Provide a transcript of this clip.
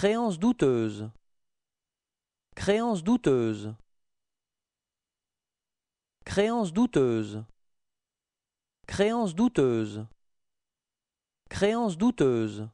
Créance douteuse Créance douteuse Créance douteuse Créance douteuse Créance douteuse